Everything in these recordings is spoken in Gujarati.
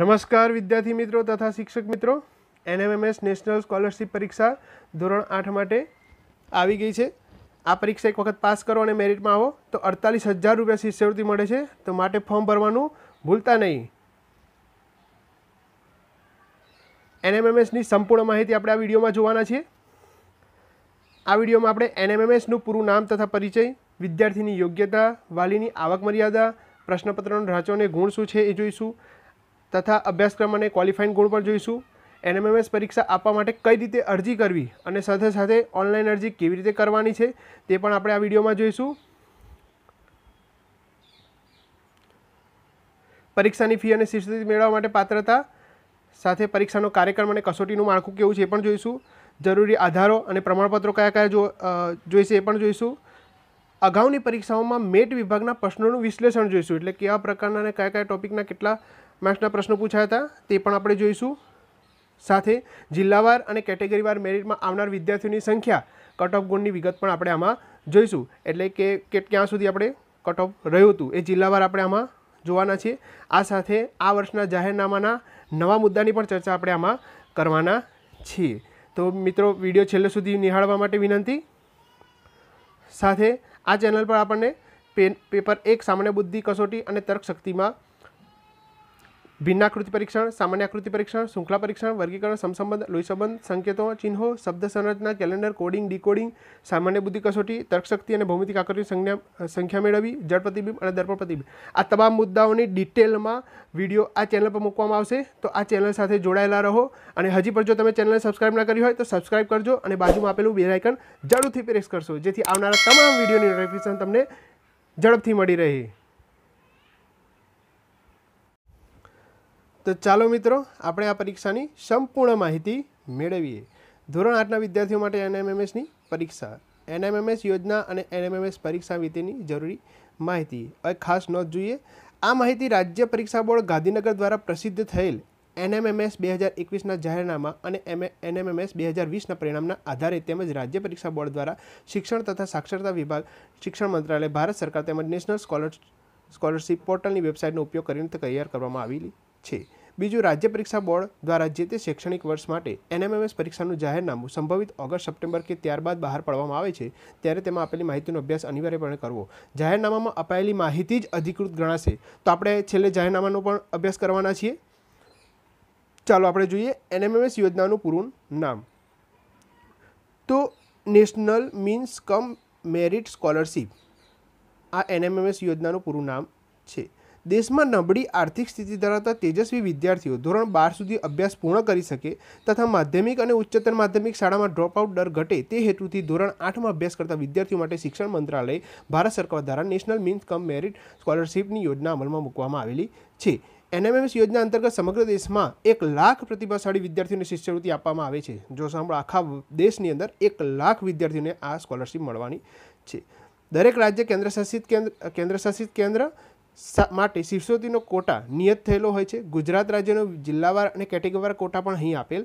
નમસ્કાર વિદ્યાર્થી મિત્રો તથા શિક્ષક મિત્રો એનએમએમએસ નેશનલ સ્કોલરશિપ પરીક્ષા ધોરણ આઠ માટે આવી ગઈ છે આ પરીક્ષા એક વખત પાસ કરો અને મેરિટમાં આવો તો અડતાલીસ હજાર રૂપિયા શિષ્યવૃત્તિ મળે છે તો માટે ફોર્મ ભરવાનું ભૂલતા નહીં એનએમએમએસની સંપૂર્ણ માહિતી આપણે આ વિડીયોમાં જોવાના છીએ આ વિડીયોમાં આપણે એનએમએમએસનું પૂરું નામ તથા પરિચય વિદ્યાર્થીની યોગ્યતા વાલીની આવક મર્યાદા પ્રશ્નપત્રનો ઢાંચો અને ગુણ શું છે એ જોઈશું તથા અભ્યાસક્રમ અને ક્વોલિફાઈંગ ગુણ પણ જોઈશું એનએમએમએસ પરીક્ષા આપવા માટે કઈ રીતે અરજી કરવી અને સાથે સાથે ઓનલાઈન અરજી કેવી રીતે કરવાની છે તે પણ આપણે આ વિડીયોમાં જોઈશું પરીક્ષાની ફી અને શિષ્યવૃત્તિ મેળવવા માટે પાત્રતા સાથે પરીક્ષાનો કાર્યક્રમ અને કસોટીનું માળખું કેવું છે એ પણ જોઈશું જરૂરી આધારો અને પ્રમાણપત્રો કયા કયા જો જોઈશે એ પણ જોઈશું અગાઉની પરીક્ષાઓમાં મેટ વિભાગના પ્રશ્નોનું વિશ્લેષણ જોઈશું એટલે કેવા પ્રકારના અને કયા કયા ટોપિકના કેટલા માર્ક્સના પ્રશ્નો પૂછ્યા હતા તે પણ આપણે જોઈશું સાથે જિલ્લાવાર અને કેટેગરીવાર મેરિટમાં આવનાર વિદ્યાર્થીઓની સંખ્યા કટ ઓફ ગુણની વિગત પણ આપણે આમાં જોઈશું એટલે કે ક્યાં સુધી આપણે કટ ઓફ રહ્યું હતું એ જિલ્લાવાર આપણે આમાં જોવાના છીએ આ સાથે આ વર્ષના જાહેરનામાના નવા મુદ્દાની પણ ચર્ચા આપણે આમાં કરવાના છીએ તો મિત્રો વિડીયો છેલ્લે સુધી નિહાળવા માટે વિનંતી સાથે આ ચેનલ પર આપણને પેપર એક સામાન્ય બુદ્ધિ કસોટી અને તર્કશક્તિમાં ભિન્નાકૃતિ પરીક્ષણ સામાન્ય આકૃતિ પરીક્ષણ શૃંખલા પરીક્ષણ વર્ગીકરણ સમસંબંધ લોહી સંબંધ સંકેતો ચિહ્નો શબ્દ સંરચના કેલેન્ડર કોડિંગ ડીકોડિંગ સામાન્ય બુદ્ધિ કસોટી તર્કશક્તિ અને ભૌમિતિક આકૃતિ સંખ્યા મેળવવી જળ પ્રતિબિંબ અને દર્પણ પ્રતિબિંબ આ તમામ મુદ્દાઓની ડિટેલમાં વિડીયો આ ચેનલ પર મૂકવામાં આવશે તો આ ચેનલ સાથે જોડાયેલા રહો અને હજી પણ જો તમે ચેનલને સબસ્ક્રાઇબ ના કરી હોય તો સબસ્ક્રાઇબ કરજો અને બાજુમાં આપેલું બેલ આઇકન જરૂરથી પ્રેસ કરશો જેથી આવનારા તમામ વિડીયોની નોટિફિકેશન તમને ઝડપથી મળી રહે તો ચાલો મિત્રો આપણે આ પરીક્ષાની સંપૂર્ણ માહિતી મેળવીએ ધોરણ આઠના વિદ્યાર્થીઓ માટે એનએમએમએસની પરીક્ષા એનએમએમએસ યોજના અને એનએમએમએસ પરીક્ષા વિતેની જરૂરી માહિતી હવે ખાસ નોંધ જોઈએ આ માહિતી રાજ્ય પરીક્ષા બોર્ડ ગાંધીનગર દ્વારા પ્રસિદ્ધ થયેલ એનએમએમએસ બે હજાર એકવીસના જાહેરનામા અને એમ એનએમએમએસ બે હજાર વીસના પરિણામના આધારે તેમજ રાજ્ય પરીક્ષા બોર્ડ દ્વારા શિક્ષણ તથા સાક્ષરતા વિભાગ શિક્ષણ મંત્રાલય ભારત સરકાર તેમજ નેશનલ સ્કોલર સ્કોલરશિપ પોર્ટલની વેબસાઇટનો ઉપયોગ કરીને તૈયાર કરવામાં આવેલી છે બીજું રાજ્ય પરીક્ષા બોર્ડ દ્વારા જે તે શૈક્ષણિક વર્ષ માટે એનએમએમએસ પરીક્ષાનું જાહેરનામું સંભવિત ઓગસ્ટ સપ્ટેમ્બર કે ત્યારબાદ બહાર પાડવામાં આવે છે ત્યારે તેમાં આપેલી માહિતીનો અભ્યાસ અનિવાર્યપણે કરવો જાહેરનામામાં અપાયેલી માહિતી જ અધિકૃત ગણાશે તો આપણે છેલ્લે જાહેરનામાનો પણ અભ્યાસ કરવાના છીએ ચાલો આપણે જોઈએ એનએમએમએસ યોજનાનું પૂરું નામ તો national means cum merit scholarship આ એનએમએમએસ યોજનાનું પૂરું નામ છે દેશમાં નબળી આર્થિક સ્થિતિ ધરાવતા તેજસ્વી વિદ્યાર્થીઓ ધોરણ બાર સુધી અભ્યાસ પૂર્ણ કરી શકે તથા માધ્યમિક અને ઉચ્ચતર માધ્યમિક શાળામાં ડ્રોપઆઉટ દર ઘટે તે હેતુથી ધોરણ આઠમાં અભ્યાસ કરતા વિદ્યાર્થીઓ માટે શિક્ષણ મંત્રાલય ભારત સરકાર દ્વારા નેશનલ મીન્સ કમ મેરિટ સ્કોલરશીપની યોજના અમલમાં મૂકવામાં આવેલી છે એનએમએમએસ યોજના અંતર્ગત સમગ્ર દેશમાં એક લાખ પ્રતિભાશાળી વિદ્યાર્થીઓને શિષ્યવૃત્તિ આપવામાં આવે છે જો સાંભળો આખા દેશની અંદર એક લાખ વિદ્યાર્થીઓને આ સ્કોલરશીપ મળવાની છે દરેક રાજ્ય કેન્દ્રશાસિત કેન્દ્ર કેન્દ્રશાસિત કેન્દ્ર માટે શિષ્યવૃત્તિનો કોટા નિયત થયેલો હોય છે ગુજરાત રાજ્યનો જિલ્લાવાર અને કેટેગરીવાર કોટા પણ અહીં આપેલ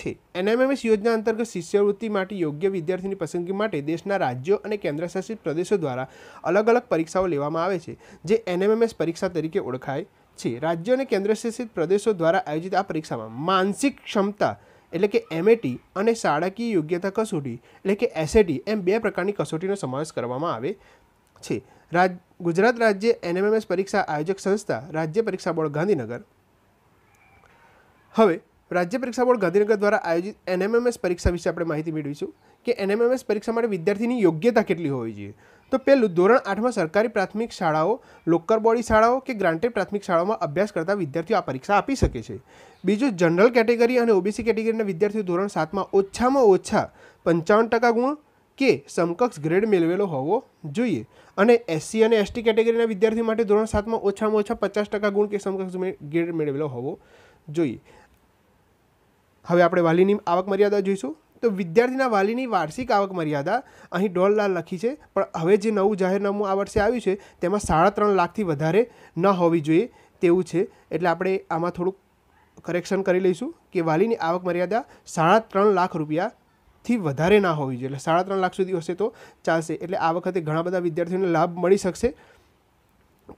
છે એનએમએમએસ યોજના અંતર્ગત શિષ્યવૃત્તિ માટે યોગ્ય વિદ્યાર્થીની પસંદગી માટે દેશના રાજ્યો અને કેન્દ્રશાસિત પ્રદેશો દ્વારા અલગ અલગ પરીક્ષાઓ લેવામાં આવે છે જે એનએમએમએસ પરીક્ષા તરીકે ઓળખાય છે રાજ્યો અને કેન્દ્રશાસિત પ્રદેશો દ્વારા આયોજિત આ પરીક્ષામાં માનસિક ક્ષમતા એટલે કે એમએટી અને શાળાકીય યોગ્યતા કસોટી એટલે કે એસએટી એમ બે પ્રકારની કસોટીનો સમાવેશ કરવામાં આવે છે રાજ ગુજરાત રાજ્ય એનએમએમએસ પરીક્ષા આયોજક સંસ્થા રાજ્ય પરીક્ષા બોર્ડ ગાંધીનગર હવે રાજ્ય પરીક્ષા બોર્ડ ગાંધીનગર દ્વારા આયોજિત એનએમએમએસ પરીક્ષા વિશે આપણે માહિતી મેળવીશું કે એનએમએમએસ પરીક્ષા માટે વિદ્યાર્થીની યોગ્યતા કેટલી હોવી જોઈએ તો પહેલું ધોરણ આઠમાં સરકારી પ્રાથમિક શાળાઓ લોકર બોડી શાળાઓ કે ગ્રાન્ટેડ પ્રાથમિક શાળાઓમાં અભ્યાસ કરતા વિદ્યાર્થીઓ આ પરીક્ષા આપી શકે છે બીજું જનરલ કેટેગરી અને ઓબીસી કેટેગરીના વિદ્યાર્થીઓ ધોરણ સાતમાં ઓછામાં ઓછા પંચાવન ટકા ગુણ કે સમકક્ષ ગ્રેડ મેળવેલો હોવો જોઈએ અને એસસી અને એસટી કેટેગરીના વિદ્યાર્થી માટે ધોરણ સાતમાં ઓછામાં ઓછા પચાસ ટકા ગુણ કે સમકક્ષ ગ્રેડ મેળવેલો હોવો જોઈએ હવે આપણે વાલીની આવક મર્યાદા જોઈશું તો વિદ્યાર્થીના વાલીની વાર્ષિક આવક મર્યાદા અહીં દોઢ લાખ લખી છે પણ હવે જે નવું જાહેરનામું આ વર્ષે આવ્યું છે તેમાં સાડા ત્રણ લાખથી વધારે ન હોવી જોઈએ તેવું છે એટલે આપણે આમાં થોડુંક કરેક્શન કરી લઈશું કે વાલીની આવક મર્યાદા સાડા ત્રણ લાખ રૂપિયા થી વધારે ના હોવી જોઈએ એટલે સાડા ત્રણ લાખ સુધી હશે તો ચાલશે એટલે આ વખતે ઘણા બધા વિદ્યાર્થીઓને લાભ મળી શકશે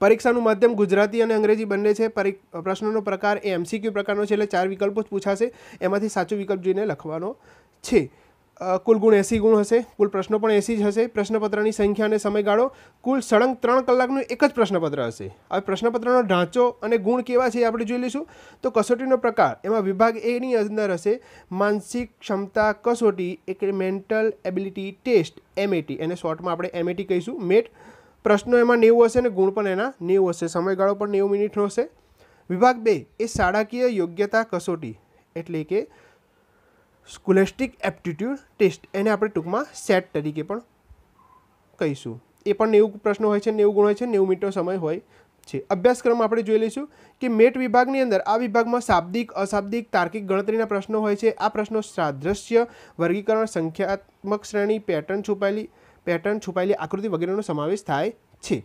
પરીક્ષાનું માધ્યમ ગુજરાતી અને અંગ્રેજી બંને છે પ્રશ્નોનો પ્રકાર એ એમસીક્યુ પ્રકારનો છે એટલે ચાર વિકલ્પો જ પૂછાશે એમાંથી સાચો વિકલ્પ જોઈને લખવાનો છે કુલ ગુણ એંસી ગુણ હશે કુલ પ્રશ્નો પણ એસી જ હશે પ્રશ્નપત્રની સંખ્યા અને સમયગાળો કુલ સળંગ ત્રણ કલાકનું એક જ પ્રશ્નપત્ર હશે હવે પ્રશ્નપત્રનો ઢાંચો અને ગુણ કેવા છે એ આપણે જોઈ લઈશું તો કસોટીનો પ્રકાર એમાં વિભાગ એની અંદર હશે માનસિક ક્ષમતા કસોટી એક મેન્ટલ એબિલિટી ટેસ્ટ એમએટી એને શોર્ટમાં આપણે એમએટી કહીશું મેટ પ્રશ્નો એમાં નેવું હશે અને ગુણ પણ એના નેવું હશે સમયગાળો પણ નેવું મિનિટનો હશે વિભાગ બે એ શાળાકીય યોગ્યતા કસોટી એટલે કે સ્કોલેસ્ટિક એપ્ટિટ્યૂડ ટેસ્ટ એને આપણે ટૂંકમાં સેટ તરીકે પણ કહીશું એ પણ નેવું પ્રશ્નો હોય છે નેવું ગુણ હોય છે નેવું મિનિટનો સમય હોય છે અભ્યાસક્રમ આપણે જોઈ લઈશું કે મેટ વિભાગની અંદર આ વિભાગમાં શાબ્દિક અશાબ્દિક તાર્કિક ગણતરીના પ્રશ્નો હોય છે આ પ્રશ્નો સાદ્રશ્ય વર્ગીકરણ સંખ્યાત્મક શ્રેણી પેટર્ન છુપાયેલી પેટર્ન છુપાયેલી આકૃતિ વગેરેનો સમાવેશ થાય છે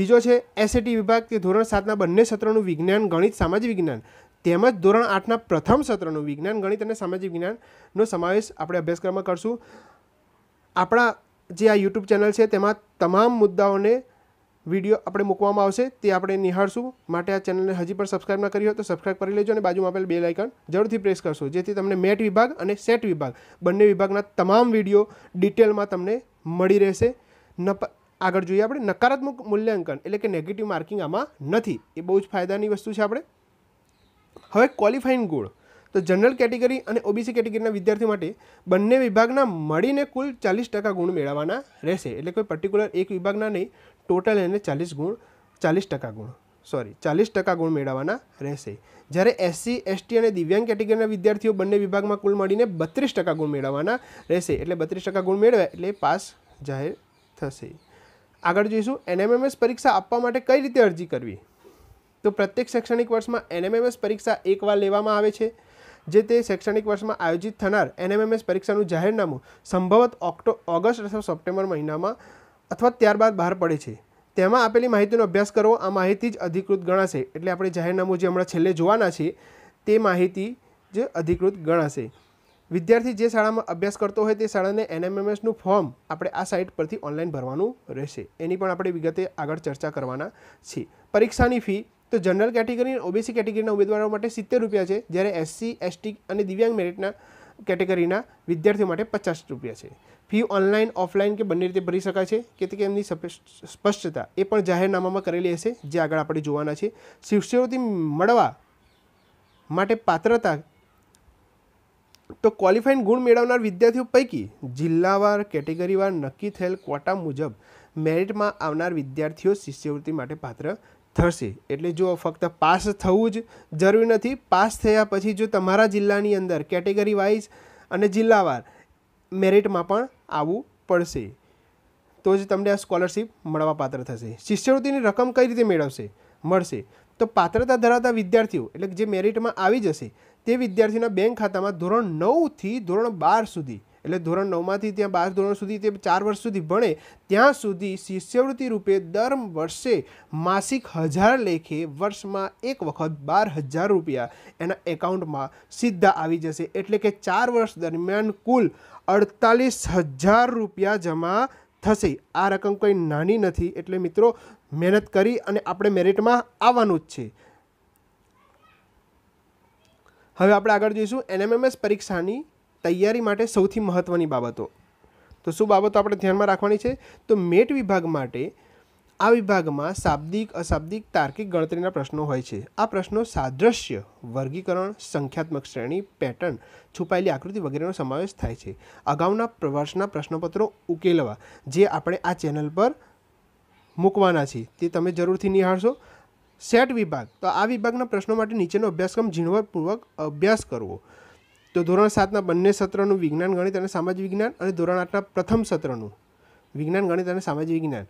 બીજો છે એસએટી વિભાગ કે ધોરણ સાતના બંને સત્રોનું વિજ્ઞાન ગણિત સામાજિક વિજ્ઞાન તેમજ ધોરણ આઠના પ્રથમ સત્રનું વિજ્ઞાન ગણિત અને સામાજિક વિજ્ઞાનનો સમાવેશ આપણે અભ્યાસક્રમમાં કરશું આપણા જે આ યુટ્યુબ ચેનલ છે તેમાં તમામ મુદ્દાઓને વિડીયો આપણે મૂકવામાં આવશે તે આપણે નિહાળશું માટે આ ચેનલને હજી પણ સબસ્ક્રાઇબ ન કરી હોય તો સબસ્ક્રાઇબ કરી લેજો અને બાજુમાં આપેલ બે લાઇકન જરૂરથી પ્રેસ કરશો જેથી તમને મેટ વિભાગ અને સેટ વિભાગ બંને વિભાગના તમામ વિડીયો ડિટેલમાં તમને મળી રહેશે આગળ જોઈએ આપણે નકારાત્મક મૂલ્યાંકન એટલે કે નેગેટિવ માર્કિંગ આમાં નથી એ બહુ જ ફાયદાની વસ્તુ છે આપણે હવે ક્વોલિફાઇંગ ગુણ તો જનરલ કેટેગરી અને ઓબીસી કેટેગરીના વિદ્યાર્થીઓ માટે બંને વિભાગના મળીને કુલ ચાલીસ ટકા ગુણ મેળવવાના રહેશે એટલે કોઈ પર્ટિક્યુલર એક વિભાગના નહીં ટોટલ એને ચાલીસ ગુણ ચાલીસ ટકા ગુણ સોરી ચાલીસ ટકા ગુણ મેળવવાના રહેશે જ્યારે એસસી એસટી અને દિવ્યાંગ કેટેગરીના વિદ્યાર્થીઓ બંને વિભાગમાં કુલ મળીને બત્રીસ ટકા ગુણ મેળવવાના રહેશે એટલે બત્રીસ ટકા ગુણ મેળવે એટલે પાસ જાહેર થશે આગળ જોઈશું એનએમએમએસ પરીક્ષા આપવા માટે કઈ રીતે અરજી કરવી તો પ્રત્યેક શૈક્ષણિક વર્ષમાં એનએમએમએસ પરીક્ષા એકવાર લેવામાં આવે છે જે તે શૈક્ષણિક વર્ષમાં આયોજિત થનાર એનએમએમએસ પરીક્ષાનું જાહેરનામું સંભવત ઓક્ટો ઓગસ્ટ અથવા સપ્ટેમ્બર મહિનામાં અથવા ત્યારબાદ બહાર પડે છે તેમાં આપેલી માહિતીનો અભ્યાસ કરવો આ માહિતી જ અધિકૃત ગણાશે એટલે આપણે જાહેરનામું જે હમણાં છેલ્લે જોવાના છે તે માહિતી જ અધિકૃત ગણાશે વિદ્યાર્થી જે શાળામાં અભ્યાસ કરતો હોય તે શાળાને એનએમએમએસનું ફોર્મ આપણે આ સાઇટ પરથી ઓનલાઈન ભરવાનું રહેશે એની પણ આપણે વિગતે આગળ ચર્ચા કરવાના છીએ પરીક્ષાની ફી તો જનરલ કેટેગરી અને ઓબીસી કેટેગરીના ઉમેદવારો માટે સિત્તેર રૂપિયા છે જ્યારે એસસી એસટી અને દિવ્યાંગ મેરિટના કેટેગરીના વિદ્યાર્થીઓ માટે પચાસ રૂપિયા છે ફી ઓનલાઈન ઓફલાઈન કે બંને રીતે ભરી શકાય છે કે તે એમની સ્પષ્ટતા એ પણ જાહેરનામામાં કરેલી હશે જે આગળ આપણે જોવાના છે શિષ્યવૃત્તિ મળવા માટે પાત્રતા તો ક્વોલિફાઈડ ગુણ મેળવનાર વિદ્યાર્થીઓ પૈકી જિલ્લાવાર કેટેગરીવાર નક્કી થયેલ ક્વોટા મુજબ મેરિટમાં આવનાર વિદ્યાર્થીઓ શિષ્યવૃત્તિ માટે પાત્ર થશે એટલે જો ફક્ત પાસ થવું જ જરૂરી નથી પાસ થયા પછી જો તમારા જિલ્લાની અંદર કેટેગરી વાઇઝ અને જિલ્લાવાર મેરિટમાં પણ આવવું પડશે તો જ તમને આ સ્કોલરશિપ મળવા પાત્ર થશે શિષ્યવૃત્તિની રકમ કઈ રીતે મેળવશે મળશે તો પાત્રતા ધરાવતા વિદ્યાર્થીઓ એટલે જે મેરિટમાં આવી જશે તે વિદ્યાર્થીના બેંક ખાતામાં ધોરણ નવથી ધોરણ બાર સુધી એટલે ધોરણ નવમાંથી ત્યાં બાર ધોરણ સુધી તે ચાર વર્ષ સુધી ભણે ત્યાં સુધી શિષ્યવૃત્તિ રૂપે દર વર્ષે માસિક હજાર લેખે વર્ષમાં એક વખત બાર હજાર રૂપિયા એના એકાઉન્ટમાં સીધા આવી જશે એટલે કે ચાર વર્ષ દરમિયાન કુલ અડતાલીસ હજાર રૂપિયા જમા થશે આ રકમ કોઈ નાની નથી એટલે મિત્રો મહેનત કરી અને આપણે મેરિટમાં આવવાનું જ છે હવે આપણે આગળ જોઈશું એનએમએમએસ પરીક્ષાની તૈયારી માટે સૌથી મહત્ત્વની બાબતો તો શું બાબતો આપણે ધ્યાનમાં રાખવાની છે તો મેટ વિભાગ માટે આ વિભાગમાં શાબ્દિક અશાબ્દિક તાર્કિક ગણતરીના પ્રશ્નો હોય છે આ પ્રશ્નો સાદ્રશ્ય વર્ગીકરણ સંખ્યાત્મક શ્રેણી પેટર્ન છુપાયેલી આકૃતિ વગેરેનો સમાવેશ થાય છે અગાઉના વર્ષના પ્રશ્નપત્રો ઉકેલવા જે આપણે આ ચેનલ પર મૂકવાના છે તે તમે જરૂરથી નિહાળશો સેટ વિભાગ તો આ વિભાગના પ્રશ્નો માટે નીચેનો અભ્યાસક્રમ ઝીણવટપૂર્વક અભ્યાસ કરવો તો ધોરણ સાતના બંને સત્રનું વિજ્ઞાન ગણિત અને સામાજિક વિજ્ઞાન અને ધોરણ આઠના પ્રથમ સત્રનું વિજ્ઞાન ગણિત અને સામાજિક વિજ્ઞાન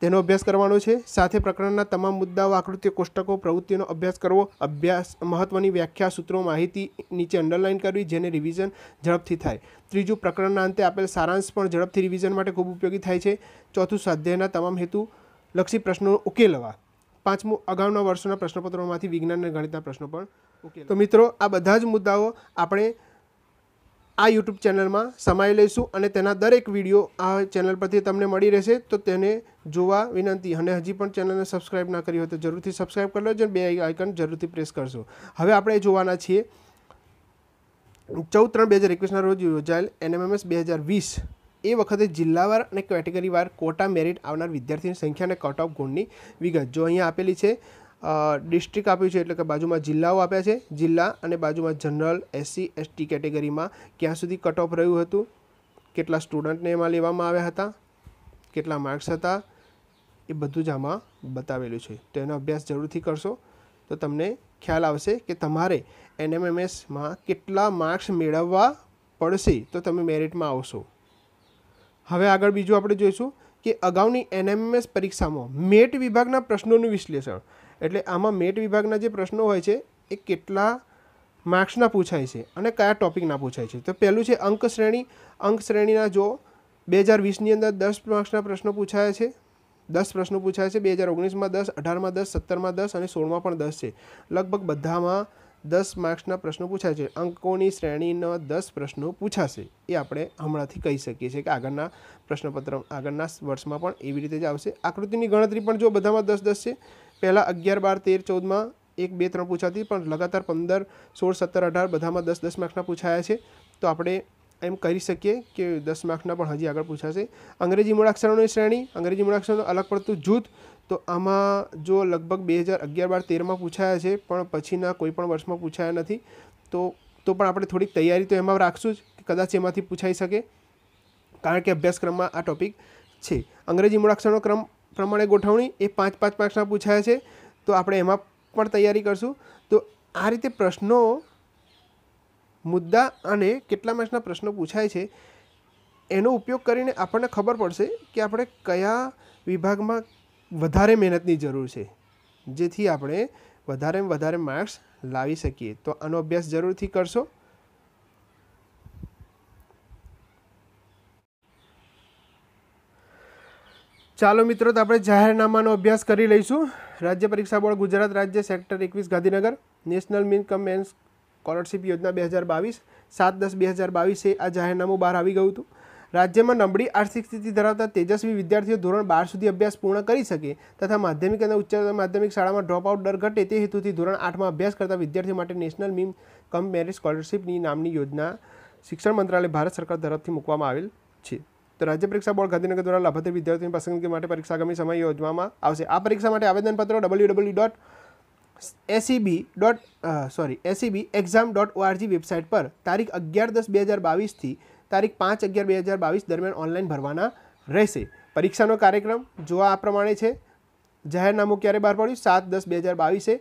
તેનો અભ્યાસ કરવાનો છે સાથે પ્રકરણના તમામ મુદ્દાઓ આકૃતિઓ કોષ્ટકો પ્રવૃત્તિઓનો અભ્યાસ કરવો અભ્યાસ મહત્ત્વની વ્યાખ્યા સૂત્રો માહિતી નીચે અંડરલાઇન કરવી જેને રિવિઝન ઝડપથી થાય ત્રીજું પ્રકરણના અંતે આપેલ સારાંશ પણ ઝડપથી રિવિઝન માટે ખૂબ ઉપયોગી થાય છે ચોથું સ્વાધ્યાયના તમામ હેતુ લક્ષી પ્રશ્નો ઉકેલવા પાંચમું અગાઉના વર્ષોના પ્રશ્નપત્રોમાંથી વિજ્ઞાન અને ગણિતના પ્રશ્નો પણ તો મિત્રો આ બધા જ મુદ્દાઓ આપણે આ યુટ્યુબ ચેનલમાં સમાઈ લઈશું અને તેના દરેક વિડીયો આ ચેનલ પરથી તમને મળી રહેશે તો તેને જોવા વિનંતી અને હજી પણ ચેનલને સબસ્ક્રાઇબ ના કરી હોય તો જરૂરથી સબસ્ક્રાઈબ કરી લેજો બે આઇકન જરૂરથી પ્રેસ કરશો હવે આપણે જોવાના છીએ ચૌદ ત્રણ બે હજાર એકવીસના રોજ યોજાયેલ એનએમએમએસ બે હજાર વીસ એ વખતે જિલ્લાવાર અને કેટેગરીવાર કોટા મેરિટ આવનાર વિદ્યાર્થીની સંખ્યા અને કટ ઓફ ગુણની વિગત જો અહીંયા આપેલી છે ડિસ્ટ્રિક્ટ આપ્યું છે એટલે કે બાજુમાં જિલ્લાઓ આપ્યા છે જિલ્લા અને બાજુમાં જનરલ એસસી એસટી કેટેગરીમાં ક્યાં સુધી કટ ઓફ રહ્યું હતું કેટલા સ્ટુડન્ટને એમાં લેવામાં આવ્યા હતા કેટલા માર્ક્સ હતા એ બધું જ આમાં બતાવેલું છે તો એનો અભ્યાસ જરૂરથી કરશો તો તમને ખ્યાલ આવશે કે તમારે એનએમએમએસમાં કેટલા માર્ક્સ મેળવવા પડશે તો તમે મેરિટમાં આવશો હવે આગળ બીજું આપણે જોઈશું કે અગાઉની એનએમએમએસ પરીક્ષામાં મેટ વિભાગના પ્રશ્નોનું વિશ્લેષણ એટલે આમાં મેટ વિભાગના જે પ્રશ્નો હોય છે એ કેટલા માર્ક્સના પૂછાય છે અને કયા ટોપિકના પૂછાય છે તો પહેલું છે અંક શ્રેણી અંક શ્રેણીના જો બે હજાર વીસની અંદર દસ માર્ક્સના પ્રશ્નો પૂછાયા છે દસ પ્રશ્નો પૂછાયા છે બે હજાર ઓગણીસમાં દસ અઢારમાં દસ સત્તરમાં દસ અને સોળમાં પણ દસ છે લગભગ બધામાં દસ માર્ક્સના પ્રશ્નો પૂછાય છે અંકોની શ્રેણીના દસ પ્રશ્નો પૂછાશે એ આપણે હમણાંથી કહી શકીએ છીએ કે આગળના પ્રશ્નપત્ર આગળના વર્ષમાં પણ એવી રીતે જ આવશે આકૃતિની ગણતરી પણ જો બધામાં દસ દસ છે પહેલાં અગિયાર બાર તેર ચૌદમાં એક બે ત્રણ પૂછાતી પણ લગાતાર પંદર સોળ સત્તર અઢાર બધામાં દસ દસ માર્ક્સના પૂછાયા છે તો આપણે એમ કરી શકીએ કે દસ માર્ક્સના પણ હજી આગળ પૂછાશે અંગ્રેજી મૂળાક્ષરોની શ્રેણી અંગ્રેજી મૂળાક્ષરોનું અલગ પડતું જૂથ તો આમાં જો લગભગ બે હજાર અગિયાર બાર તેરમાં પૂછાયા છે પણ પછીના કોઈ પણ વર્ષમાં પૂછાયા નથી તો તો પણ આપણે થોડીક તૈયારી તો એમાં રાખશું જ કે કદાચ એમાંથી પૂછાઈ શકે કારણ કે અભ્યાસક્રમમાં આ ટોપિક છે અંગ્રેજી મૂળાક્ષરનો ક્રમ પ્રમાણે ગોઠવણી એ પાંચ પાંચ માર્ક્સના પૂછાય છે તો આપણે એમાં પણ તૈયારી કરશું તો આ રીતે પ્રશ્નો મુદ્દા અને કેટલા માર્ક્સના પ્રશ્નો પૂછાય છે એનો ઉપયોગ કરીને આપણને ખબર પડશે કે આપણે કયા વિભાગમાં વધારે મહેનતની જરૂર છે જેથી આપણે વધારેમાં વધારે માર્ક્સ લાવી શકીએ તો આનો અભ્યાસ જરૂરથી કરશો ચાલો મિત્રો તો આપણે જાહેરનામાનો અભ્યાસ કરી લઈશું રાજ્ય પરીક્ષા બોર્ડ ગુજરાત રાજ્ય સેક્ટર એકવીસ Gandhinagar national income means scholarship યોજના બે હજાર બાવીસ સાત દસ બે હજાર બાવીસે આ જાહેરનામું બહાર આવી ગયું હતું રાજ્યમાં નબળી આર્થિક સ્થિતિ ધરાવતા તેજસ્વી વિદ્યાર્થીઓ ધોરણ બાર સુધી અભ્યાસ પૂર્ણ કરી શકે તથા માધ્યમિક અને ઉચ્ચ માધ્યમિક શાળામાં ડ્રોપઆઉટ દર ઘટે તે હેતુથી ધોરણ આઠમાં અભ્યાસ કરતા વિદ્યાર્થીઓ માટે નેશનલ મીમ કમ મેરિટ સ્કોલરશિપની નામની યોજના શિક્ષણ મંત્રાલય ભારત સરકાર તરફથી મૂકવામાં આવેલ છે તો રાજ્ય પરીક્ષા બોર્ડ ગાંધીનગર દ્વારા લાભાર્થી વિદ્યાર્થીઓની પસંદગી માટે પરીક્ષા આગામી સમય યોજવામાં આવશે આ પરીક્ષા માટે આવેદનપત્રો W W dot ACB dot sorry ACB exam dot ORG website પર તારીખ અગિયાર દસ બે હજાર બાવીસથી તારીખ પાંચ અગિયાર બે હજાર બાવીસ દરમિયાન ઓનલાઈન ભરવાના રહેશે પરીક્ષાનો કાર્યક્રમ જોવા આ પ્રમાણે છે જાહેરનામું ક્યારે બહાર પડ્યું સાત દસ બે હજાર બાવીસે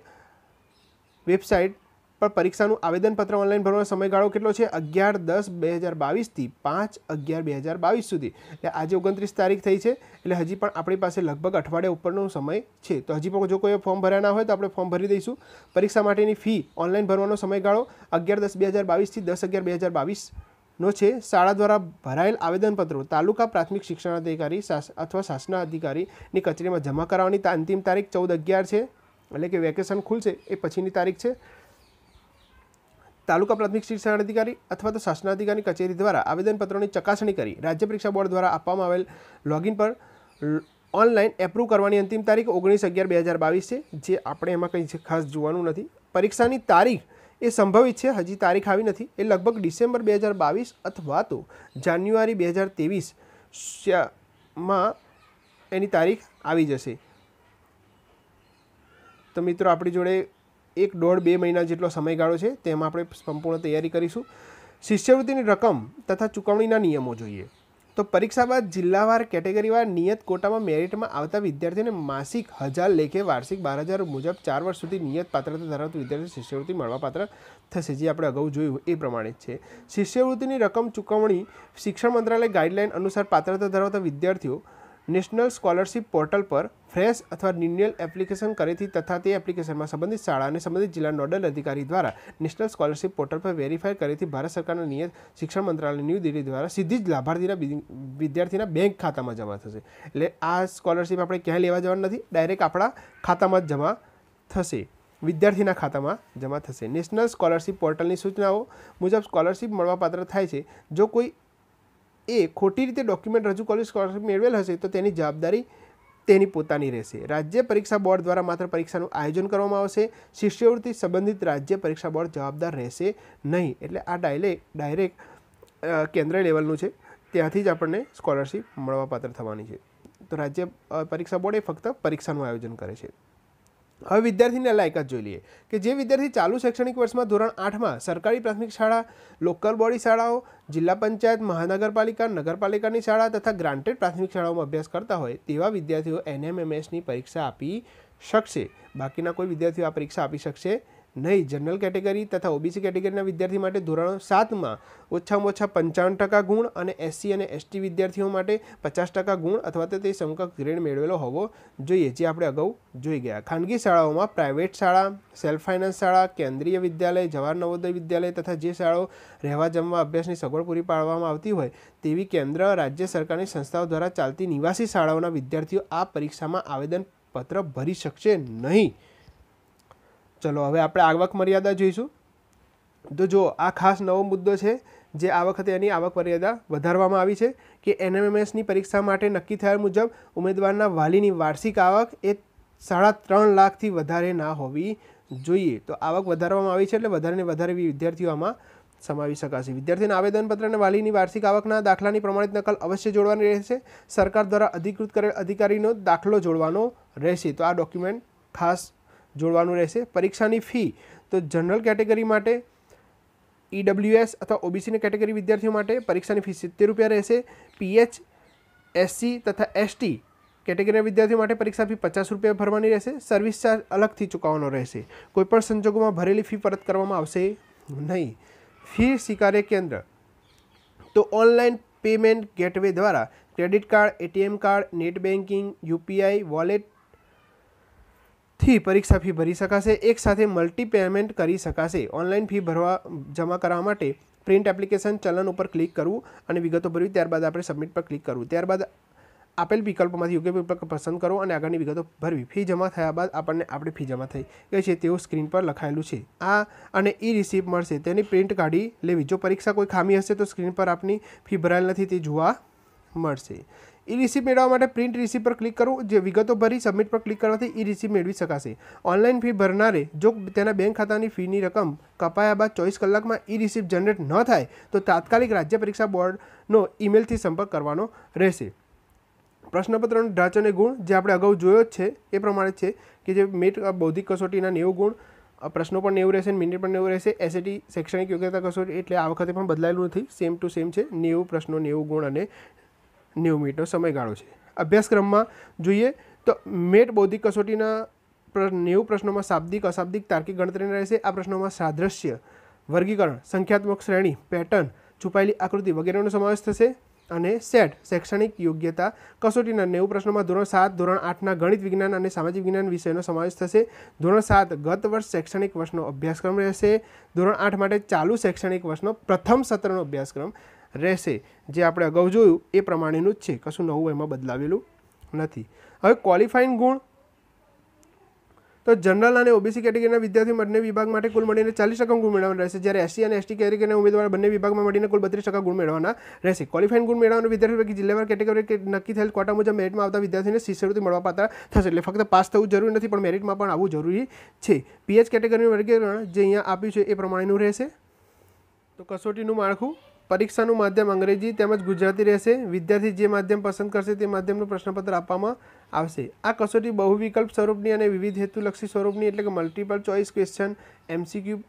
વેબસાઇટ પણ પરીક્ષાનું આવેદનપત્ર ઓનલાઈન ભરવાનો સમયગાળો કેટલો છે અગિયાર દસ બે હજાર બાવીસથી પાંચ અગિયાર બે હજાર બાવીસ સુધી એટલે આજે ઓગણત્રીસ તારીખ થઈ છે એટલે હજી પણ આપણી પાસે લગભગ અઠવાડિયા ઉપરનો સમય છે તો હજી પણ જો કોઈ ફોર્મ ભર્યા ના હોય તો આપણે ફોર્મ ભરી દઈશું પરીક્ષા માટેની ફી ઓનલાઈન ભરવાનો સમયગાળો અગિયાર દસ બે હજાર બાવીસથી દસ અગિયાર બે હજાર બાવીસ નો છે શાળા દ્વારા ભરાયેલ આવેદનપત્રો તાલુકા પ્રાથમિક શિક્ષણ શિક્ષણાધિકારી અથવા શાસના અધિકારીની કચેરીમાં જમા કરાવવાની અંતિમ તારીખ ચૌદ અગિયાર છે એટલે કે વેકેશન ખુલશે એ પછીની તારીખ છે તાલુકા પ્રાથમિક શિક્ષણાધિકારી અથવા તો શાસનાધિકારીની કચેરી દ્વારા આવેદનપત્રોની ચકાસણી કરી રાજ્ય પરીક્ષા બોર્ડ દ્વારા આપવામાં આવેલ લોગિન પર ઓનલાઈન એપ્રુવ કરવાની અંતિમ તારીખ ઓગણીસ અગિયાર બે હજાર બાવીસ છે જે આપણે એમાં કંઈ ખાસ જોવાનું નથી પરીક્ષાની તારીખ એ સંભવિત છે હજી તારીખ આવી નથી એ લગભગ ડિસેમ્બર બે હજાર બાવીસ અથવા તો જાન્યુઆરી બે હજાર ત્રેવીસ માં એની તારીખ આવી જશે તો મિત્રો આપણી જોડે એક દોઢ બે મહિના જેટલો સમયગાળો છે તેમાં આપણે સંપૂર્ણ તૈયારી કરીશું શિષ્યવૃત્તિની રકમ તથા ચૂકવણીના નિયમો જોઈએ તો પરીક્ષા બાદ જિલ્લાવાર કેટેગરીવાર નિયત કોટામાં મેરિટમાં આવતા વિદ્યાર્થીને માસિક હજાર લેખે વાર્ષિક બાર હજાર મુજબ ચાર વર્ષ સુધી નિયત પાત્રતા ધરાવતો વિદ્યાર્થી શિષ્યવૃત્તિ મળવાપાત્ર થશે જે આપણે અગાઉ જોયું એ પ્રમાણે જ છે શિષ્યવૃત્તિની રકમ ચૂકવણી શિક્ષણ મંત્રાલય ગાઈડલાઇન અનુસાર પાત્રતા ધરાવતા વિદ્યાર્થીઓ નેશનલ સ્કોલરશિપ પોર્ટલ પર ફ્રેશ અથવા રિન્યુઅલ એપ્લિકેશન કરેથી તથા તે એપ્લિકેશનમાં સંબંધિત શાળા અને સંબંધિત જિલ્લા નોડલ અધિકારી દ્વારા નેશનલ સ્કોલરશિપ પોર્ટલ પર વેરીફાઈ કરેથી ભારત સરકારના નિયત શિક્ષણ મંત્રાલય ન્યૂ દિલ્હી દ્વારા સીધી જ લાભાર્થીના વિદ્યાર્થીના બેંક ખાતામાં જમા થશે એટલે આ સ્કોલરશિપ આપણે ક્યાંય લેવા જવાનું નથી ડાયરેક્ટ આપણા ખાતામાં જ જમા થશે વિદ્યાર્થીના ખાતામાં જમા થશે નેશનલ સ્કોલરશિપ પોર્ટલની સૂચનાઓ મુજબ સ્કોલરશિપ મળવાપાત્ર થાય છે જો કોઈ એ ખોટી રીતે ડોક્યુમેન્ટ રજૂ કરી સ્કોલરશિપ મેળવેલ હશે તો તેની જવાબદારી તેની પોતાની રહેશે રાજ્ય પરીક્ષા બોર્ડ દ્વારા માત્ર પરીક્ષાનું આયોજન કરવામાં આવશે શિષ્યવૃત્તિ સંબંધિત રાજ્ય પરીક્ષા બોર્ડ જવાબદાર રહેશે નહીં એટલે આ ડાયલે ડાયરેક્ટ કેન્દ્ર લેવલનું છે ત્યાંથી જ આપણને સ્કોલરશિપ મળવાપાત્ર થવાની છે તો રાજ્ય પરીક્ષા બોર્ડ એ ફક્ત પરીક્ષાનું આયોજન કરે છે હવે વિદ્યાર્થીની લાયકાત જોઈ લઈએ કે જે વિદ્યાર્થી ચાલુ શૈક્ષણિક વર્ષમાં ધોરણ આઠમાં સરકારી પ્રાથમિક શાળા લોકલ બોડી શાળાઓ જિલ્લા પંચાયત મહાનગરપાલિકા નગરપાલિકાની શાળા તથા ગ્રાન્ટેડ પ્રાથમિક શાળાઓમાં અભ્યાસ કરતા હોય તેવા વિદ્યાર્થીઓ એનએમએમએસની પરીક્ષા આપી શકશે બાકીના કોઈ વિદ્યાર્થીઓ આ પરીક્ષા આપી શકશે નહીં જનરલ કેટેગરી તથા ઓબીસી કેટેગરીના વિદ્યાર્થી માટે ધોરણ સાતમાં ઓછામાં ઓછા પંચાવન ટકા ગુણ અને એસસી અને એસટી વિદ્યાર્થીઓ માટે પચાસ ટકા ગુણ અથવા તો તે સમકક્ષ ગ્રેડ મેળવેલો હોવો જોઈએ જે આપણે અગાઉ જોઈ ગયા ખાનગી શાળાઓમાં પ્રાઇવેટ શાળા સેલ્ફ ફાઇનાન્સ શાળા કેન્દ્રીય વિદ્યાલય જવાહર નવોદય વિદ્યાલય તથા જે શાળાઓ રહેવા જમવા અભ્યાસની સગવડ પૂરી પાડવામાં આવતી હોય તેવી કેન્દ્ર રાજ્ય સરકારની સંસ્થાઓ દ્વારા ચાલતી નિવાસી શાળાઓના વિદ્યાર્થીઓ આ પરીક્ષામાં આવેદનપત્ર ભરી શકશે નહીં તો હવે આપણે આવક મર્યાદા જોઈશું તો જો આ ખાસ નવો મુદ્દો છે જે આ વખતે એની આવક મર્યાદા વધારવામાં આવી છે કે એનએમએમએસ ની પરીક્ષા માટે નક્કી થયેલ મુજબ ઉમેદવારના વાલીની વાર્ષિક આવક એ 1.5 લાખ થી વધારે ના હોવી જોઈએ તો આવક વધારવામાં આવી છે એટલે વધારે વધારે વિદ્યાર્થીઓ આમાં સમાવી શકાશે વિદ્યાર્થીના અરજી પત્રને વાલીની વાર્ષિક આવકના દાખલાની પ્રમાણિત નકલ અવશ્ય જોડવાની રહેશે સરકાર દ્વારા અધિકૃત કરેલ અધિકારીનો દાખલો જોડવાનો રહેશે તો આ ડોક્યુમેન્ટ ખાસ જોડવાનું રહેશે પરીક્ષાની ફી તો જનરલ કેટેગરી માટે ઈડબ્લ્યુએસ અથવા ઓબીસીની કેટેગરી વિદ્યાર્થીઓ માટે પરીક્ષાની ફી સિત્તેર રૂપિયા રહેશે પીએચ એસસી તથા એસટી કેટેગરીના વિદ્યાર્થીઓ માટે પરીક્ષા ફી પચાસ રૂપિયા ભરવાની રહેશે સર્વિસ ચાર્જ અલગથી ચૂકવવાનો રહેશે કોઈપણ સંજોગોમાં ભરેલી ફી પરત કરવામાં આવશે નહીં ફી સ્વીકાર્ય કેન્દ્ર તો ઓનલાઈન પેમેન્ટ ગેટવે દ્વારા credit card ATM card net banking UPI wallet થી પરીક્ષા ફી ભરી શકાશે એકસાથે મલ્ટી પેમેન્ટ કરી શકાશે ઓનલાઈન ફી ભરવા જમા કરવા માટે પ્રિન્ટ એપ્લિકેશન ચલન ઉપર ક્લિક કરવું અને વિગતો ભરવી ત્યારબાદ આપણે સબમિટ પર ક્લિક કરવું ત્યારબાદ આપેલ વિકલ્પોમાંથી યોગ્ય વિકલ્પ પસંદ કરો અને આગળની વિગતો ભરવી ફી જમા થયા બાદ આપણને આપણે ફી જમા થઈ ગઈ છે તેવું સ્ક્રીન પર લખાયેલું છે આ અને ઈ રિસિપ્ટ મળશે તેની પ્રિન્ટ કાઢી લેવી જો પરીક્ષા કોઈ ખામી હશે તો સ્ક્રીન પર આપની ફી ભરાયેલ નથી તે જોવા મળશે ઈ રિસીપ મેળવવા માટે પ્રિન્ટ રિસીપ પર ક્લિક કરવું જે વિગતો ભરી સબમિટ પર ક્લિક કરવાથી ઈ રિસીપ મેળવી શકાશે ઓનલાઈન ફી ભરનારે જો તેના બેંક ખાતાની ફીની રકમ કપાયા બાદ ચોવીસ કલાકમાં ઈ રિસીપ જનરેટ ન થાય તો તાત્કાલિક રાજ્ય પરીક્ષા બોર્ડનો ઈમેલથી સંપર્ક કરવાનો રહેશે પ્રશ્નપત્રનો ઢાંચો અને ગુણ જે આપણે અગાઉ જોયો જ છે એ પ્રમાણે છે કે જે મેટ બૌદ્ધિક કસોટીના નેવું ગુણ પ્રશ્નો પણ નેવું રહેશે મિનિટ પણ નેવું રહેશે એસએટી શૈક્ષણિક યોગ્યતા કસોટી એટલે આ વખતે પણ બદલાયેલું નથી સેમ ટુ સેમ છે નેવું પ્રશ્નો નેવું ગુણ અને નેવું મિનિટનો સમયગાળો છે અભ્યાસક્રમમાં જોઈએ તો મેટ બૌદ્ધિક કસોટીના નેવું પ્રશ્નોમાં શાબ્દિક અશાબ્દિક તાર્કિક ગણતરીના રહેશે આ પ્રશ્નોમાં સાદ્રશ્ય વર્ગીકરણ સંખ્યાત્મક શ્રેણી પેટર્ન છુપાયેલી આકૃતિ વગેરેનો સમાવેશ થશે અને સેટ શૈક્ષણિક યોગ્યતા કસોટીના નેવું પ્રશ્નોમાં ધોરણ સાત ધોરણ આઠના ગણિત વિજ્ઞાન અને સામાજિક વિજ્ઞાન વિષયનો સમાવેશ થશે ધોરણ સાત ગત વર્ષ શૈક્ષણિક વર્ષનો અભ્યાસક્રમ રહેશે ધોરણ આઠ માટે ચાલુ શૈક્ષણિક વર્ષનો પ્રથમ સત્રનો અભ્યાસક્રમ રહેશે જે આપણે અગાઉ જોયું એ પ્રમાણેનું જ છે કશું નવું એમાં બદલાવેલું નથી હવે ક્વોલિફાઈંગ ગુણ તો જનરલ અને ઓબીસી કેટેગરીના વિદ્યાર્થી બંને વિભાગ માટે કુલ મળીને ચાલીસ ટકા ગુણ મેળવવાના રહેશે જ્યારે એસસી અને એસટી કેટેગરીના ઉમેદવાર બંને વિભાગમાં મળીને કુલ બત્રીસ ટકા ગુણ મેળવવાના રહેશે ક્વોલિફાઈંગ ગુણ મેળવવાના વિદ્યાર્થી પૈકી જિલ્લાવાર કેટેગરી નક્કી થયેલ કોટા મુજબ મેરિટમાં આવતા વિદ્યાર્થીઓને શિષ્યવૃત્તિ મળવાપાત્ર થશે એટલે ફક્ત પાસ થવું જરૂરી નથી પણ મેરિટમાં પણ આવવું જરૂરી છે પીએચ કેટેગરીનું વર્ગીકરણ જે અહીંયા આપ્યું છે એ પ્રમાણેનું રહેશે તો કસોટીનું માળખું પરીક્ષાનું માધ્યમ અંગ્રેજી તેમજ ગુજરાતી રહેશે વિદ્યાર્થી જે માધ્યમ પસંદ કરશે તે માધ્યમનું પ્રશ્નપત્ર આપવામાં આવશે આ કસોટી બહુ વિકલ્પ સ્વરૂપની અને વિવિધ હેતુલક્ષી સ્વરૂપની એટલે કે multiple choice question MCQ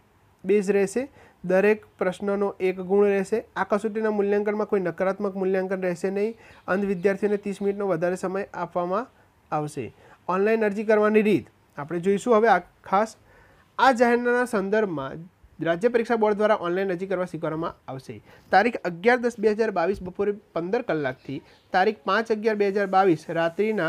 base રહેશે દરેક પ્રશ્નનો એક ગુણ રહેશે આ કસોટીના મૂલ્યાંકનમાં કોઈ નકારાત્મક મૂલ્યાંકન રહેશે નહીં અંધ વિદ્યાર્થીઓને ત્રીસ મિનિટનો વધારે સમય આપવામાં આવશે ઓનલાઈન અરજી કરવાની રીત આપણે જોઈશું હવે આ ખાસ આ જાહેરનામા સંદર્ભમાં રાજ્ય પરીક્ષા બોર્ડ દ્વારા ઓનલાઈન અરજી કરવા સ્વીકારવામાં આવશે તારીખ અગિયાર દસ બે હજાર બાવીસ બપોરે પંદર કલાકથી તારીખ પાંચ અગિયાર બે હજાર બાવીસ રાત્રિના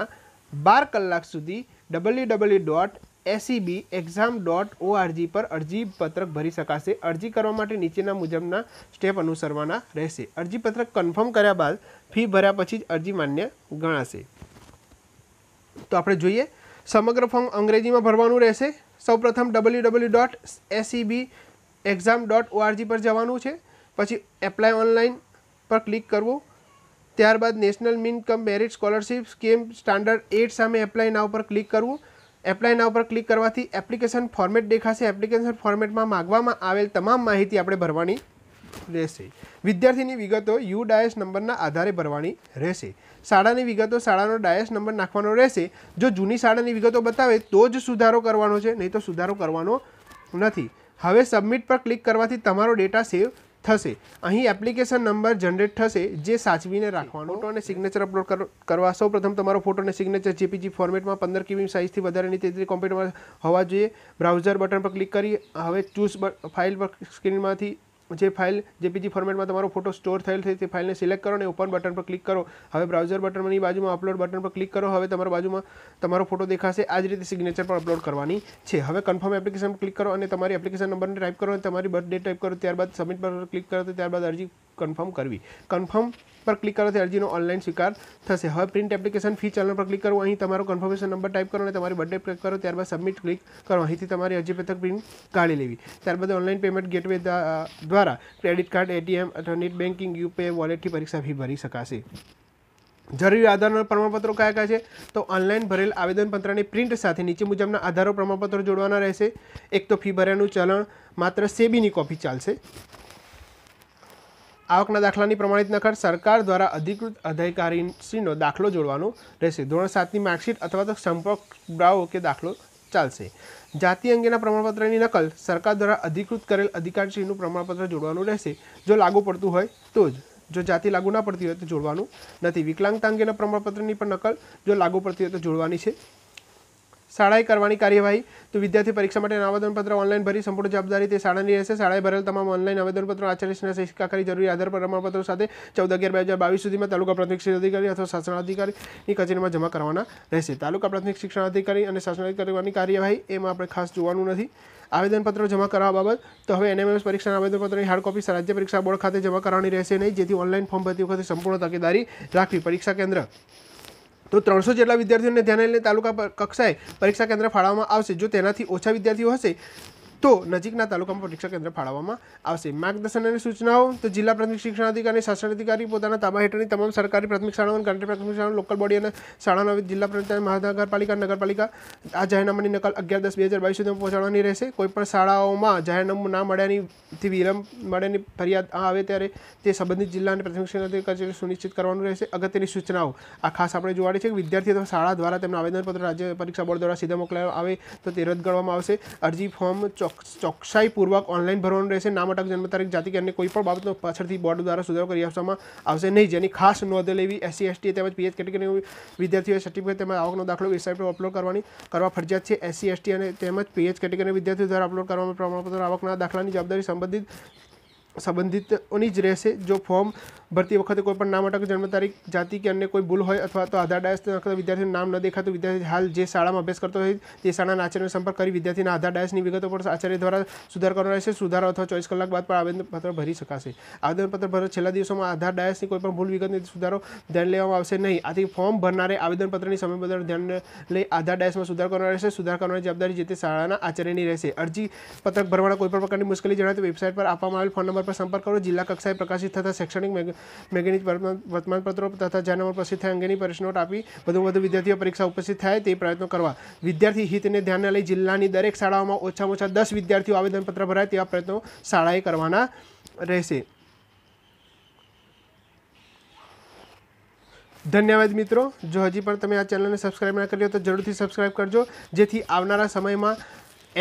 બાર કલાક સુધી W W dot ACB exam dot ORG પર અરજી પત્રક ભરી શકાશે અરજી કરવા માટે નીચેના મુજબના સ્ટેપ અનુસરવાના રહેશે અરજીપત્રક કન્ફર્મ કર્યા બાદ ફી ભર્યા પછી જ અરજી માન્ય ગણાશે તો આપણે જોઈએ સમગ્ર ફોર્મ અંગ્રેજીમાં ભરવાનું રહેશે સૌપ્રથમ W W dot ACB exam dot ORG પર જવાનું છે પછી એપ્લાય ઓનલાઈન પર ક્લિક કરવું ત્યારબાદ national means cum merit scholarship scheme standard eight સામે એપ્લાય નાવ પર ક્લિક કરવું એપ્લાય નાવ પર ક્લિક કરવાથી એપ્લિકેશન ફોર્મેટ દેખાશે એપ્લિકેશન ફોર્મેટમાં માગવામાં આવેલ તમામ માહિતી આપણે ભરવાની રહેશે વિદ્યાર્થીની વિગતો યુ ડાયસ નંબરના આધારે ભરવાની રહેશે શાળાની વિગતો શાળાનો ડાયસ નંબર નાખવાનો રહેશે જો જૂની શાળાની વિગતો બતાવે તો જ સુધારો કરવાનો છે નહીં તો સુધારો કરવાનો નથી હવે સબમિટ પર ક્લિક કરવાથી તમારો ડેટા સેવ થશે અહીં એપ્લિકેશન નંબર જનરેટ થશે જે સાચવીને રાખવાનો ફોટો અને સિગ્નેચર અપલોડ કરવા સૌ પ્રથમ તમારો ફોટો અને સિગ્નેચર જેપીજી ફોર્મેટમાં પંદર કિમી સાઇઝથી વધારેની તેત્રી કોમ્પ્યુટરમાં હોવા જોઈએ બ્રાઉઝર બટન પર ક્લિક કરી હવે ચૂઝ ફાઇલ પર સ્ક્રીનમાંથી જે ફાઇલ જેપીજી ફોર્મેટમાં તમારો ફોટો સ્ટોર થયેલ છે તે ફાઇલને સિલેક્ટ કરો અને ઓપન બટન પર ક્લિક કરો હવે બ્રાઉઝર બટનની બાજુમાં અપલોડ બટન પર ક્લિક કરો હવે તમારા બાજુમાં તમારો ફોટો દેખાશે આ જ રીતે સિગ્નેચર પર અપલોડ કરવાની છે હવે કન્ફર્મ એપ્લિકેશન ક્લિક કરો અને તમારી એપ્લિકેશન નંબરને ટાઈપ કરો અને તમારી બર્થ ડેટ ટાઈપ કરો ત્યારબાદ સબમિટ પર ક્લિક કરો ત્યારબાદ અરજી કન્ફર્મ કરવી કન્ફર્મ પર ક્લિક કરવાથી અરજીનો ઓનલાઈન સ્વીકાર થશે હવે પ્રિન્ટ એપ્લિકેશન ફી ચલણ પર ક્લિક કરો અહીં તમારો કન્ફર્મેશન નંબર ટાઈપ કરો અને તમારી બર્થડે ક્લિક કરો ત્યારબાદ સબમિટ ક્લિક કરો અહીંથી તમારી અરજી પત્રક પ્રિન્ટ કાઢી લેવી ત્યારબાદ ઓનલાઈન પેમેન્ટ ગેટવે દ્વારા ક્રેડિટ કાર્ડ એટીએમ અથવા નેટ બેન્કિંગ યુપીઆઈ વોલેટથી પરીક્ષા ફી ભરી શકાશે જરૂરી આધારના પ્રમાણપત્રો કયા કયા છે તો ઓનલાઈન ભરેલ આવેદનપત્રની પ્રિન્ટ સાથે નીચે મુજબના આધારો પ્રમાણપત્રો જોડવાના રહેશે એક તો ફી ભર્યાનું ચલણ માત્ર સેબીની કોપી ચાલશે આવકના દાખલાની પ્રમાણિત નકલ સરકાર દ્વારા અધિકૃત અધિકારીશ્રીનો દાખલો જોડવાનો રહેશે ધોરણ સાતની માર્કશીટ અથવા તો સંપર્ક પુરાવો કે દાખલો ચાલશે જાતિ અંગેના પ્રમાણપત્રની નકલ સરકાર દ્વારા અધિકૃત કરેલ અધિકારીશ્રીનું પ્રમાણપત્ર જોડવાનું રહેશે જો લાગુ પડતું હોય તો જ જો જાતિ લાગુ ના પડતી હોય તો જોડવાનું નથી વિકલાંગતા અંગેના પ્રમાણપત્રની પણ નકલ જો લાગુ પડતી હોય તો જોડવાની છે શાળાએ કરવાની કાર્યવાહી તો વિદ્યાર્થી પરીક્ષા માટે આવેદનપત્ર ઓનલાઈન ભરી સંપૂર્ણ જવાબદારી તે શાળાની રહેશે શાળાએ ભરેલ તમામ ઓનલાઈન આવેદનપત્રો આચાર્યશ્રીના શિક્ષિકા જરૂરી આધાર પ્રમાણપત્રો સાથે ચૌદ અગિયાર બે હજાર બાવીસ સુધીમાં તાલુકા પ્રાથમિક શિક્ષણ અધિકારી અથવા શાસનાધિકારીની કચેરીમાં જમા કરવાના રહેશે તાલુકા પ્રાથમિક શિક્ષણ અધિકારી અને શાસનાધિકારી કરવાની કાર્યવાહી એમાં આપણે ખાસ જોવાનું નથી આવેદનપત્રો જમા કરવા બાબત તો હવે એનએમએસ પરીક્ષાના આવેદનપત્રની હાર્ડ કોપી રાજ્ય પરીક્ષા બોર્ડ ખાતે જમા કરવાની રહેશે નહીં જેથી ઓનલાઈન ફોર્મ ભરતી વખતે સંપૂર્ણ તકેદારી રાખવી પરીક્ષા કેન્દ્ર તો ત્રણસો જેટલા વિદ્યાર્થીઓને ધ્યાને લઈને તાલુકા કક્ષાએ પરીક્ષા કેન્દ્ર ફાળવવામાં આવશે જો તેનાથી ઓછા વિદ્યાર્થીઓ હશે તો નજીકના તાલુકામાં પરીક્ષા કેન્દ્ર ફાળવવામાં આવશે માર્ગદર્શન અને સૂચનાઓ તો જિલ્લા પ્રાથમિક શિક્ષણ અધિકારી શાસન અધિકારી પોતાના તાબા હેઠળની તમામ સરકારી પ્રાથમિક શાળાઓ અને પ્રાથમિક શાળાઓ લોકલ બોડી અને શાળાના જિલ્લા પંચાયત મહાનગરપાલિકા નગરપાલિકા આ જાહેરનામાની નકલ અગિયાર દસ બે હજાર બાવીસ સુધીમાં પહોંચાડવાની રહેશે કોઈપણ શાળાઓમાં જાહેરનામું ના મળ્યાનીથી વિલંબ મળ્યાની ફરિયાદ આવે ત્યારે તે સંબંધિત જિલ્લા અને પ્રાથમિક શિક્ષણ અધિકારી સુનિશ્ચિત કરવાનું રહેશે અગત્યની સૂચનાઓ આ ખાસ આપણે જોવાની છે કે વિદ્યાર્થી અથવા શાળા દ્વારા તેમના આવેદનપત્ર રાજ્ય પરીક્ષા બોર્ડ દ્વારા સીધા મોકલાવામાં આવે તો તે રદ કરવામાં આવશે અરજી ફોર્મ ચોકસાઈપૂર્વક ઓનલાઈન ભરવાનું રહેશે નામ અટક જન્મ તારીખ જાતિ કે અન્ય કોઈપણ બાબતનો પાછળથી બોર્ડ દ્વારા સુધારો કરી આપવામાં આવશે નહીં જેની ખાસ નોંધ લેવી એસસી એસટી તેમજ પીએચ કેટેગરીના વિદ્યાર્થીઓએ સર્ટિફિકેટ તેમજ આવકનો દાખલો વેબસાઇટ પર અપલોડ કરવાની કરવા ફરજિયાત છે એસસી એસટી અને તેમજ પીએચ કેટેગરીના વિદ્યાર્થીઓ દ્વારા અપલોડ કરવામાં પ્રમાણપત્ર આવકના દાખલાની જવાબદારી સંબંધિત સંબંધિતઓની જ રહેશે જો ફોર્મ ભરતી વખતે કોઈપણ નામ અટક જન્મ તારીખ જાતિ કે અન્ય કોઈ ભૂલ હોય અથવા તો આધાર ડાયસ નાખતા વિદ્યાર્થીનું નામ ન દેખાતું વિદ્યાર્થી હાલ જે શાળામાં અભ્યાસ કરતો હોય તે શાળાના આચાર્યનો સંપર્ક કરી વિદ્યાર્થીના આધાર ડાયસની વિગતો પર આચાર્ય દ્વારા સુધાર કરવાનો રહેશે સુધારો અથવા ચોવીસ કલાક બાદ પણ આવેદનપત્ર ભરી શકાશે આવેદનપત્ર ભરવા છેલ્લા દિવસોમાં આધાર ડાયસની કોઈપણ ભૂલ વિગતની સુધારો ધ્યાન લેવામાં આવશે નહીં આથી ફોર્મ ભરનારે આવેદનપત્રની સમય સમયબદ્ધ ધ્યાન લઈ આધાર ડાયસમાં સુધાર કરવાનો રહેશે સુધાર કરવાની જવાબદારી જે તે શાળાના આચાર્યની રહેશે અરજી પત્રક ભરવાના કોઈપણ પ્રકારની મુશ્કેલી જણાય તો વેબસાઇટ પર આપવામાં આવેલ ફોન નંબર પર સંપર્ક કરો જિલ્લા કક્ષાએ પ્રકાશિત થતા શૈક્ષણિક મેગેનિજ વર્તમાનપત્રો તથા જાહેરનામા પ્રસિદ્ધ થાય અંગેની પરિસનોટ આપી વધુ વધુ વિદ્યાર્થીઓ પરીક્ષા ઉપસ્થિત થાય તે પ્રયત્નો કરવા વિદ્યાર્થી હિતને ધ્યાને લઈ જિલ્લાની દરેક શાળાઓમાં ઓછામાં ઓછા દસ વિદ્યાર્થીઓ આવેદનપત્ર ભરાય તેવા પ્રયત્નો શાળાએ કરવાના રહેશે ધન્યવાદ મિત્રો જો હજી પણ તમે આ ચેનલને સબસ્ક્રાઈબ ના કરી તો જરૂરથી સબસ્ક્રાઈબ કરજો જેથી આવનારા સમયમાં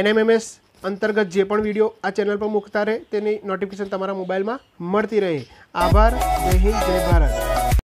એનએમએમએસ અંતર્ગત જે પણ વિડીયો આ ચેનલ પર મૂકતા રહે તેની નોટિફિકેશન તમારા મોબાઈલમાં મળતી રહે આભાર જય હિન્દ જય ભારત